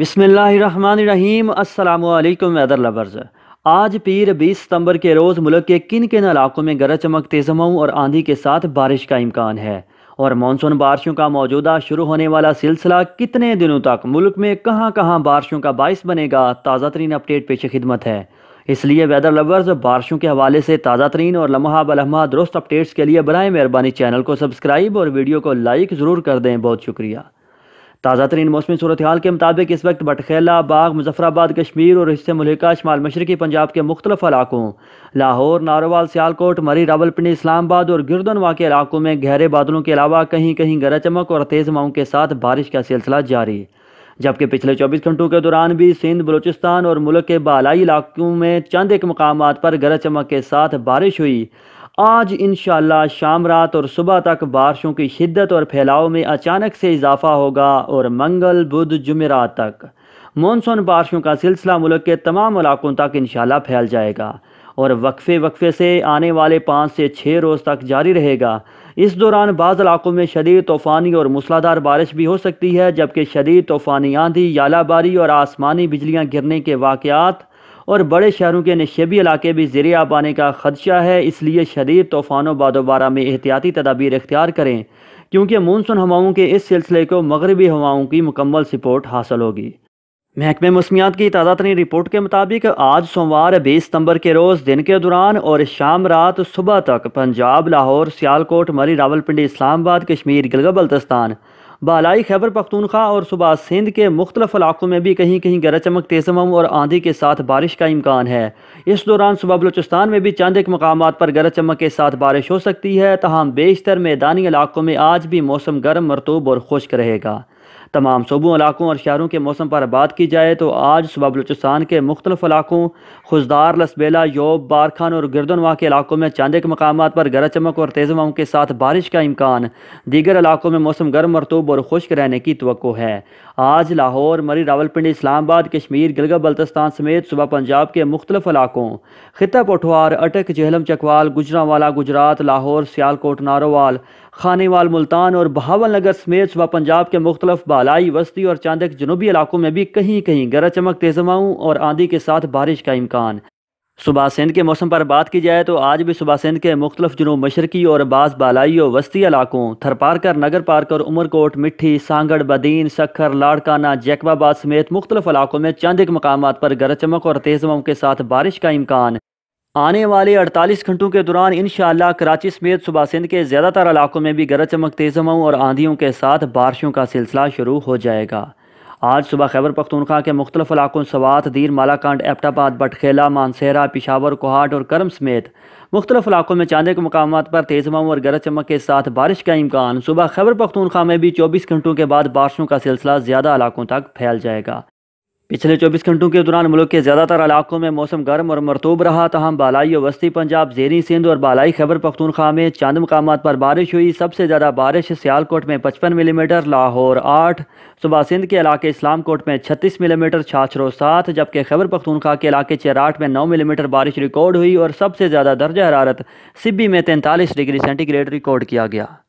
بسم اللہ الرحمن الرحیم السلام علیکم ویدر لورز آج پیر بیس ستمبر کے روز ملک کے کن کن علاقوں میں چمک تیز مئو اور آندھی کے ساتھ بارش کا امکان ہے اور مانسون بارشوں کا موجودہ شروع ہونے والا سلسلہ کتنے دنوں تک ملک میں کہاں کہاں بارشوں کا باعث بنے گا تازہ ترین اپڈیٹ پیش خدمت ہے اس لیے ویدر لورز بارشوں کے حوالے سے تازہ ترین اور لمحہ بلحمہ درست اپڈیٹس کے لیے برائے مہربانی چینل کو سبسکرائب اور ویڈیو کو لائک ضرور کر دیں بہت شکریہ تازہ ترین موسمی صورتحال کے مطابق اس وقت بٹخیلا باغ مظفر آباد کشمیر اور حصے ملحقہ شمال مشرقی پنجاب کے مختلف علاقوں لاہور ناروال سیالکوٹ مری راول پنڈی اسلام آباد اور گردن واقع علاقوں میں گہرے بادلوں کے علاوہ کہیں کہیں گرج چمک اور تیز ماؤں کے ساتھ بارش کا سلسلہ جاری جبکہ پچھلے چوبیس گھنٹوں کے دوران بھی سندھ بلوچستان اور ملک کے بالائی علاقوں میں چند ایک مقامات پر چمک کے ساتھ بارش ہوئی آج انشاءاللہ شام رات اور صبح تک بارشوں کی شدت اور پھیلاؤ میں اچانک سے اضافہ ہوگا اور منگل بدھ جمعرات تک مونسون بارشوں کا سلسلہ ملک کے تمام علاقوں تک انشاءاللہ پھیل جائے گا اور وقفے وقفے سے آنے والے پانچ سے چھ روز تک جاری رہے گا اس دوران بعض علاقوں میں شدید طوفانی اور مسلادار بارش بھی ہو سکتی ہے جبکہ شدید طوفانی آندھی یالہ باری اور آسمانی بجلیاں گرنے کے واقعات اور بڑے شہروں کے نشیبی علاقے بھی آب آنے کا خدشہ ہے اس لیے شدید طوفان و بادوبارہ میں احتیاطی تدابیر اختیار کریں کیونکہ مونسون ہواؤں کے اس سلسلے کو مغربی ہواؤں کی مکمل سپورٹ حاصل ہوگی محکمہ موسمیات کی تازہ ترین رپورٹ کے مطابق آج سوموار بیس ستمبر کے روز دن کے دوران اور شام رات صبح تک پنجاب لاہور سیالکوٹ مری راول پنڈی اسلام آباد کشمیر گلگا بلتستان بالائی خیبر پختونخوا اور صبح سندھ کے مختلف علاقوں میں بھی کہیں کہیں گرج چمک تیزمم اور آندھی کے ساتھ بارش کا امکان ہے اس دوران صبح بلوچستان میں بھی چند ایک مقامات پر گرج چمک کے ساتھ بارش ہو سکتی ہے تاہم بیشتر میدانی علاقوں میں آج بھی موسم گرم مرطوب اور خشک رہے گا تمام صوبوں علاقوں اور شہروں کے موسم پر بات کی جائے تو آج صبح بلوچستان کے مختلف علاقوں خشدار لسبیلا یوب بارخان اور گردنواں کے علاقوں میں چاندے کے مقامات پر گرج چمک اور تیز ہواؤں کے ساتھ بارش کا امکان دیگر علاقوں میں موسم گرم مرطوب اور خشک رہنے کی توقع ہے آج لاہور مری راول اسلام آباد کشمیر گلگا بلتستان سمیت صبح پنجاب کے مختلف علاقوں خطہ پٹھوار اٹک جہلم چکوال گجراوالا والا گجرات لاہور سیالکوٹ نارووال خانے وال ملتان اور بہاول نگر سمیت صبح پنجاب کے مختلف بالائی وسطی اور چاندک جنوبی علاقوں میں بھی کہیں کہیں گرج چمک تیزماؤں اور آندھی کے ساتھ بارش کا امکان صبح سندھ کے موسم پر بات کی جائے تو آج بھی صبح سندھ کے مختلف جنوب مشرقی اور بعض بالائی و وسطی علاقوں Tharparkar Nagarparkar Umerkot Mithi Sanghar Badin Sukkur Larkana Jacobabad سمیت مختلف علاقوں میں چند ایک مقامات پر چمک اور تیز ہواؤں کے ساتھ بارش کا امکان آنے والے 48 گھنٹوں کے دوران انشاءاللہ کراچی سمیت صبح سندھ کے زیادہ تر علاقوں میں بھی گرج چمک تیز ہواؤں اور آندھیوں کے ساتھ بارشوں کا سلسلہ شروع ہو جائے گا آج صبح خیبر پختونخوا کے مختلف علاقوں سوات دیر مالاکانڈ ایپٹاباد بٹخیلا مانسہرا پشاور کوہاٹ اور کرم سمیت مختلف علاقوں میں چاندے کے مقامات پر تیز ہواؤں اور گرج چمک کے ساتھ بارش کا امکان صبح خیبر پختونخوا میں بھی چوبیس گھنٹوں کے بعد بارشوں کا سلسلہ زیادہ علاقوں تک پھیل جائے گا پچھلے چوبیس گھنٹوں کے دوران ملک کے زیادہ تر علاقوں میں موسم گرم اور مرطوب رہا تاہم بالائی و وسطی پنجاب زیری سندھ اور بالائی خیبر پختونخوا میں چاند مقامات پر بارش ہوئی سب سے زیادہ بارش سیالکوٹ میں پچپن ملی میٹر لاہور آٹھ صبح سندھ کے علاقے اسلام کوٹ میں چھتیس ملی میٹر چھاچرو سات جبکہ خیبر پختونخوا کے علاقے چیراٹ میں نو ملی میٹر بارش ریکارڈ ہوئی اور سب سے زیادہ درجہ حرارت سبی میں تینتالیس ڈگری سینٹی گریڈ ریکارڈ کیا گیا